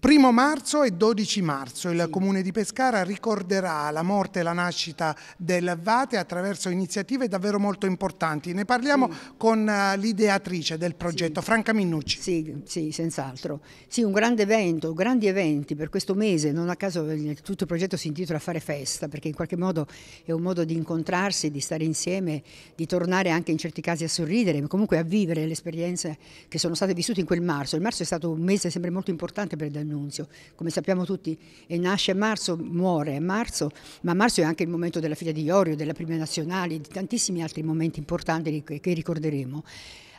1 marzo e 12 marzo il Comune di Pescara ricorderà la morte e la nascita del Vate attraverso iniziative davvero molto importanti. Ne parliamo sì. con eh, l'ideatrice del progetto, sì. Franca Minnucci. Sì, sì senz'altro. Sì, un grande evento, grandi eventi per questo mese. Non a caso eh, tutto il progetto si intitola Fare Festa, perché in qualche modo è un modo di incontrarsi, di stare insieme, di tornare anche in certi casi a sorridere, ma comunque a vivere le esperienze che sono state vissute in quel marzo. Il marzo è stato un mese sempre molto importante per il annunzio. Come sappiamo tutti, eh, nasce a marzo, muore a marzo, ma marzo è anche il momento della figlia di Iorio, della prima nazionale, di tantissimi altri momenti importanti che ricorderemo.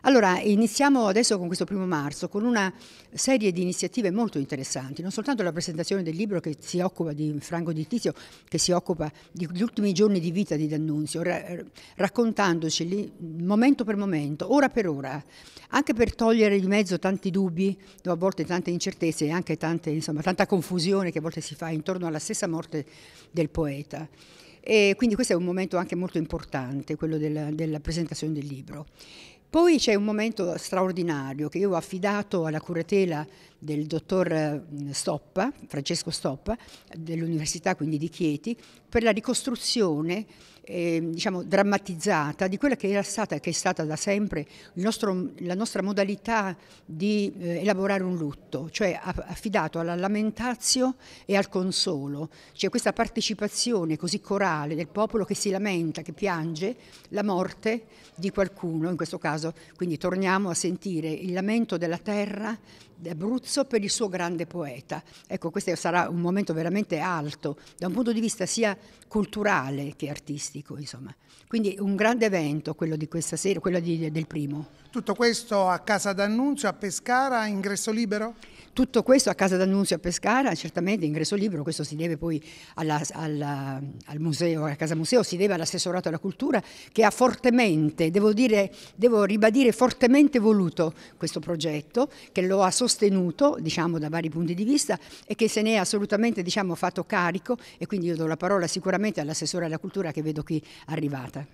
Allora, iniziamo adesso con questo primo marzo, con una serie di iniziative molto interessanti, non soltanto la presentazione del libro che si occupa di Franco Di Tizio, che si occupa degli ultimi giorni di vita di D'Annunzio, raccontandoci lì, momento per momento, ora per ora, anche per togliere di mezzo tanti dubbi, a volte tante incertezze e anche tante, insomma, tanta confusione che a volte si fa intorno alla stessa morte del poeta. E quindi questo è un momento anche molto importante, quello della, della presentazione del libro. Poi c'è un momento straordinario che io ho affidato alla curatela del dottor mm, Stoppa, Francesco Stoppa, dell'Università quindi di Chieti, per la ricostruzione eh, diciamo, drammatizzata di quella che, era stata, che è stata da sempre nostro, la nostra modalità di eh, elaborare un lutto, cioè affidato alla lamentazio e al consolo. C'è cioè questa partecipazione così corale del popolo che si lamenta, che piange la morte di qualcuno, in questo caso caso. Quindi torniamo a sentire il lamento della terra d'Abruzzo per il suo grande poeta. Ecco, questo sarà un momento veramente alto da un punto di vista sia culturale che artistico, insomma. Quindi un grande evento quello di questa sera, quello di, del primo. Tutto questo a Casa d'Annunzio, a Pescara, ingresso libero? Tutto questo a Casa d'Annunzio a Pescara, certamente ingresso libero, questo si deve poi alla, alla, al museo, alla Casa Museo, si deve all'assessorato alla cultura che ha fortemente, devo, dire, devo ribadire fortemente voluto questo progetto, che lo ha sostenuto diciamo, da vari punti di vista e che se ne è assolutamente diciamo, fatto carico e quindi io do la parola sicuramente all'assessore alla cultura che vedo qui arrivata.